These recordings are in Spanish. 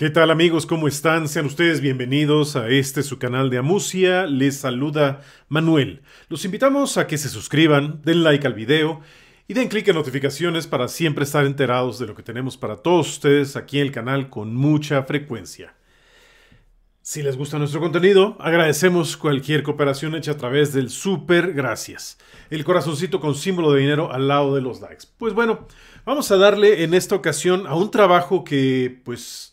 ¿Qué tal amigos? ¿Cómo están? Sean ustedes bienvenidos a este su canal de Amusia. Les saluda Manuel. Los invitamos a que se suscriban, den like al video y den clic en notificaciones para siempre estar enterados de lo que tenemos para todos ustedes aquí en el canal con mucha frecuencia. Si les gusta nuestro contenido, agradecemos cualquier cooperación hecha a través del super gracias. El corazoncito con símbolo de dinero al lado de los likes. Pues bueno, vamos a darle en esta ocasión a un trabajo que pues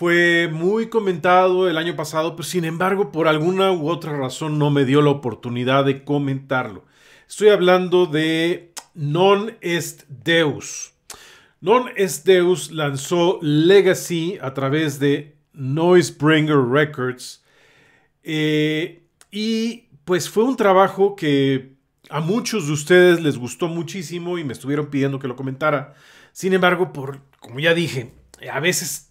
fue muy comentado el año pasado, pero sin embargo, por alguna u otra razón no me dio la oportunidad de comentarlo. Estoy hablando de Non Est Deus. Non Est Deus lanzó Legacy a través de Noisebringer Records. Eh, y pues fue un trabajo que a muchos de ustedes les gustó muchísimo y me estuvieron pidiendo que lo comentara. Sin embargo, por, como ya dije, a veces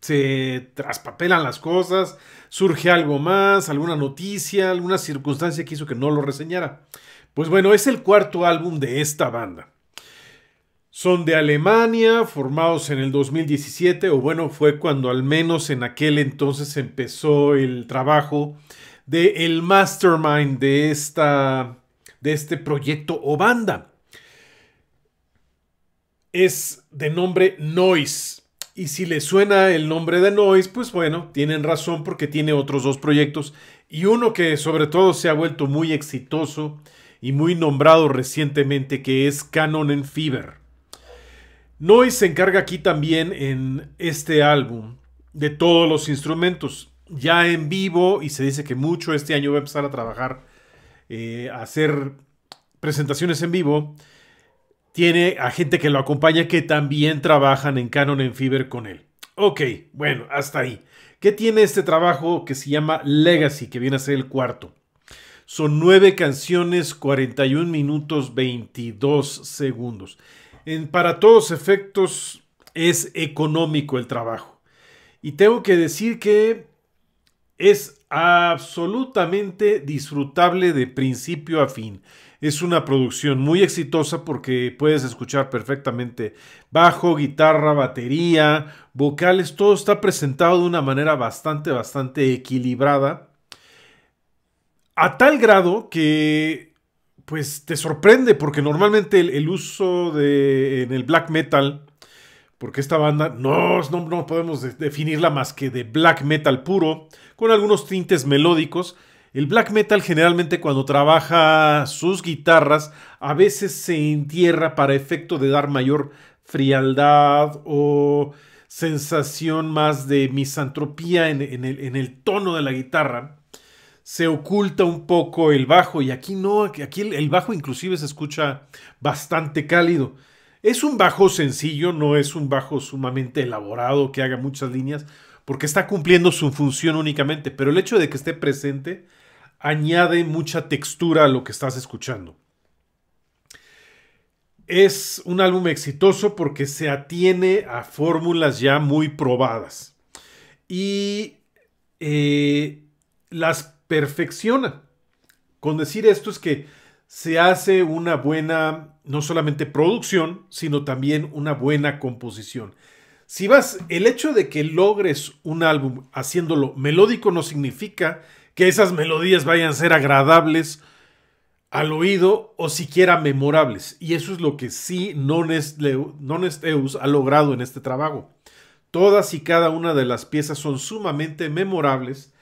se traspapelan las cosas, surge algo más, alguna noticia, alguna circunstancia que hizo que no lo reseñara. Pues bueno, es el cuarto álbum de esta banda. Son de Alemania, formados en el 2017, o bueno, fue cuando al menos en aquel entonces empezó el trabajo de el mastermind de, esta, de este proyecto o banda. Es de nombre Noise. Y si les suena el nombre de Noise, pues bueno, tienen razón porque tiene otros dos proyectos y uno que sobre todo se ha vuelto muy exitoso y muy nombrado recientemente que es Canon en Fever. Noise se encarga aquí también en este álbum de todos los instrumentos, ya en vivo y se dice que mucho este año va a empezar a trabajar, eh, a hacer presentaciones en vivo tiene a gente que lo acompaña que también trabajan en Canon en Fiber con él. Ok, bueno, hasta ahí. ¿Qué tiene este trabajo que se llama Legacy, que viene a ser el cuarto? Son nueve canciones, 41 minutos, 22 segundos. En, para todos efectos, es económico el trabajo. Y tengo que decir que es absolutamente disfrutable de principio a fin. Es una producción muy exitosa porque puedes escuchar perfectamente bajo, guitarra, batería, vocales, todo está presentado de una manera bastante, bastante equilibrada. A tal grado que, pues, te sorprende porque normalmente el, uso de, en el black metal, porque esta banda no, no, no podemos definirla más que de black metal puro, con algunos tintes melódicos, el black metal generalmente cuando trabaja sus guitarras a veces se entierra para efecto de dar mayor frialdad o sensación más de misantropía en, el, tono de la guitarra. Se oculta un poco el bajo y aquí no, aquí el, el bajo inclusive se escucha bastante cálido. Es un bajo sencillo, no es un bajo sumamente elaborado que haga muchas líneas, porque está cumpliendo su función únicamente, pero el hecho de que esté presente añade mucha textura a lo que estás escuchando. Es un álbum exitoso porque se atiene a fórmulas ya muy probadas y eh, las perfecciona. Con decir esto es que se hace una buena, no solamente producción, sino también una buena composición. Si vas, el hecho de que logres un álbum haciéndolo melódico no significa que esas melodías vayan a ser agradables al oído o siquiera memorables. Y eso es lo que sí Nonesteus ha logrado en este trabajo. Todas y cada una de las piezas son sumamente memorables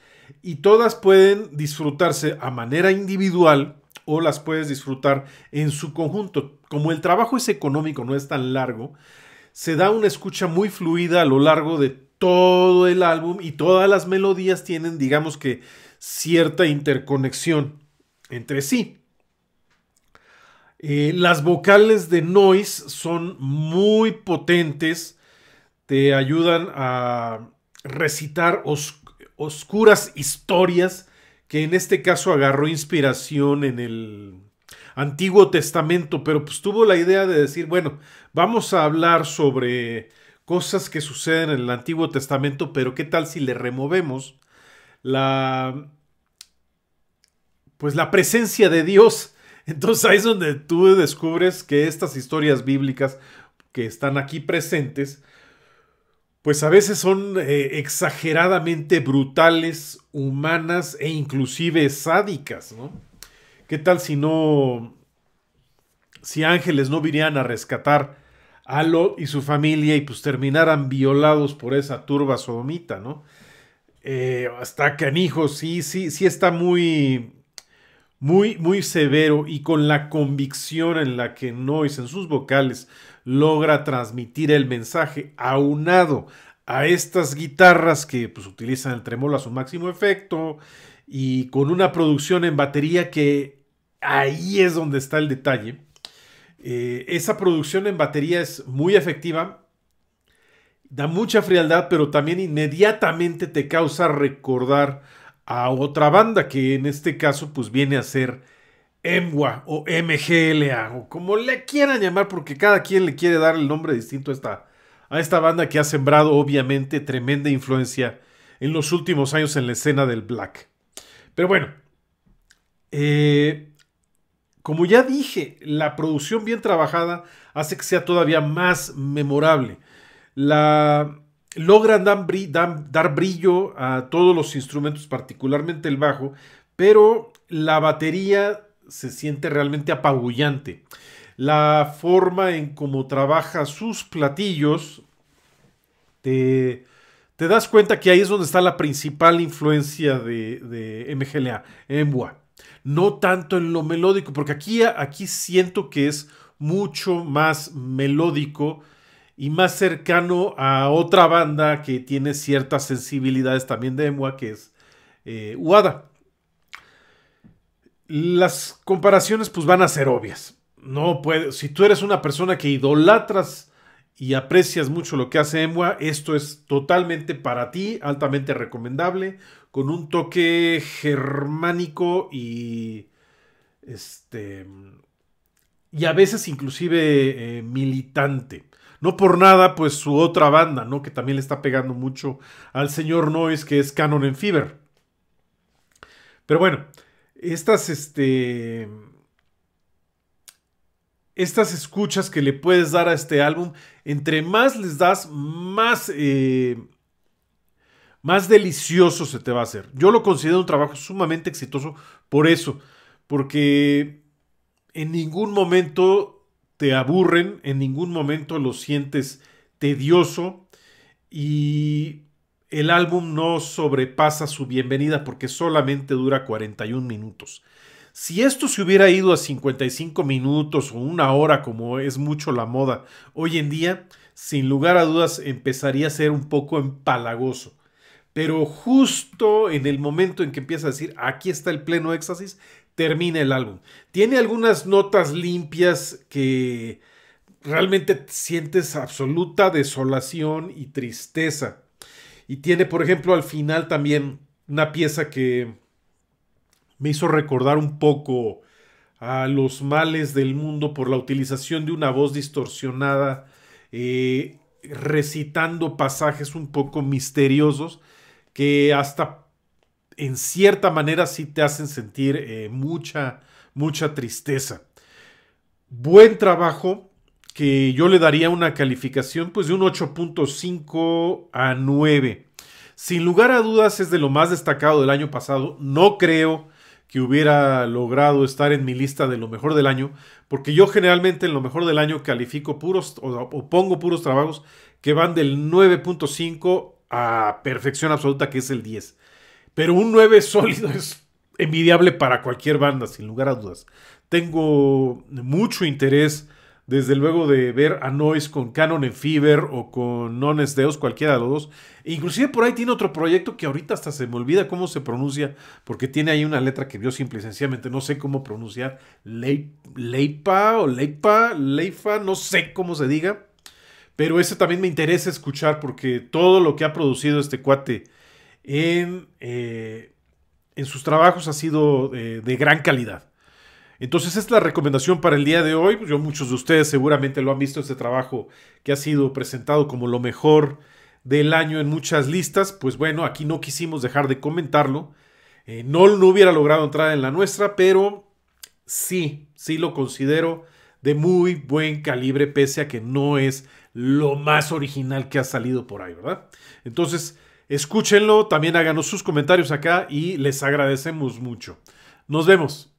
y todas pueden disfrutarse a manera individual o las puedes disfrutar en su conjunto. Como el trabajo es económico, no es tan largo, se da una escucha muy fluida a lo largo de todo el álbum y todas las melodías tienen, digamos que, cierta interconexión entre sí. Eh, las vocales de Noise son muy potentes, te ayudan a recitar oscuras historias que en este caso agarró inspiración en el Antiguo Testamento, pero pues tuvo la idea de decir, bueno, vamos a hablar sobre cosas que suceden en el Antiguo Testamento, pero qué tal si le removemos la pues la presencia de Dios. Entonces ahí es donde tú descubres que estas historias bíblicas que están aquí presentes, pues a veces son eh, exageradamente brutales, humanas e inclusive sádicas, ¿no? ¿Qué tal si no, si ángeles no vinieran a rescatar a lo y su familia y pues terminaran violados por esa turba sodomita, ¿no? Eh, hasta canijo, sí, sí, sí está muy, muy, muy severo y con la convicción en la que Noyes en sus vocales logra transmitir el mensaje aunado a estas guitarras que pues, utilizan el tremolo a su máximo efecto y con una producción en batería que ahí es donde está el detalle. Eh, esa producción en batería es muy efectiva, da mucha frialdad, pero también inmediatamente te causa recordar a otra banda que en este caso pues viene a ser EMWA o MGLA o como le quieran llamar porque cada quien le quiere dar el nombre distinto a esta, a esta banda que ha sembrado obviamente tremenda influencia en los últimos años en la escena del black. Pero bueno, eh, como ya dije, la producción bien trabajada hace que sea todavía más memorable. La, logran dar brillo a todos los instrumentos, particularmente el bajo, pero la batería se siente realmente apabullante. La forma en cómo trabaja sus platillos, te, das cuenta que ahí es donde está la principal influencia de, de MGLA, MWA no tanto en lo melódico, porque aquí, aquí siento que es mucho más melódico y más cercano a otra banda que tiene ciertas sensibilidades también de Emua, que es eh, Uada. Las comparaciones pues van a ser obvias. No puede, si tú eres una persona que idolatras y aprecias mucho lo que hace Emwa, esto es totalmente para ti, altamente recomendable, con un toque germánico y este y a veces inclusive eh, militante. No por nada, pues su otra banda, ¿no? Que también le está pegando mucho al señor Noise, que es Canon en Fever. Pero bueno, estas, este, estas escuchas que le puedes dar a este álbum, entre más les das, más, eh, más delicioso se te va a hacer. Yo lo considero un trabajo sumamente exitoso por eso, porque en ningún momento te aburren, en ningún momento lo sientes tedioso y el álbum no sobrepasa su bienvenida porque solamente dura 41 minutos. Si esto se hubiera ido a 55 minutos o una hora, como es mucho la moda hoy en día, sin lugar a dudas empezaría a ser un poco empalagoso. Pero justo en el momento en que empieza a decir, aquí está el pleno éxtasis, termina el álbum. Tiene algunas notas limpias que realmente sientes absoluta desolación y tristeza. Y tiene, por ejemplo, al final también una pieza que me hizo recordar un poco a los males del mundo por la utilización de una voz distorsionada, eh, recitando pasajes un poco misteriosos que hasta en cierta manera sí te hacen sentir eh, mucha, mucha tristeza. Buen trabajo que yo le daría una calificación pues de un 8.5 a 9. Sin lugar a dudas es de lo más destacado del año pasado. No creo que hubiera logrado estar en mi lista de lo mejor del año, porque yo generalmente en lo mejor del año califico puros o, pongo puros trabajos que van del 9.5 a perfección absoluta, que es el 10. Pero un 9 sólido es envidiable para cualquier banda, sin lugar a dudas. Tengo mucho interés desde luego de ver a Noise con Canon en Fever o con Nones Deus, cualquiera de los dos. inclusive por ahí tiene otro proyecto que ahorita hasta se me olvida cómo se pronuncia, porque tiene ahí una letra que yo simple y sencillamente no sé cómo pronunciar. leipa o Leipa, Leifa, no sé cómo se diga. Pero ese también me interesa escuchar porque todo lo que ha producido este cuate en, eh, sus trabajos ha sido eh, de gran calidad. Entonces, esta es la recomendación para el día de hoy. Yo, muchos de ustedes seguramente lo han visto, este trabajo que ha sido presentado como lo mejor del año en muchas listas. Pues bueno, aquí no quisimos dejar de comentarlo. Eh, no, no hubiera logrado entrar en la nuestra, pero sí, sí lo considero de muy buen calibre, pese a que no es lo más original que ha salido por ahí, ¿verdad? Entonces, escúchenlo, también háganos sus comentarios acá y les agradecemos mucho. Nos vemos.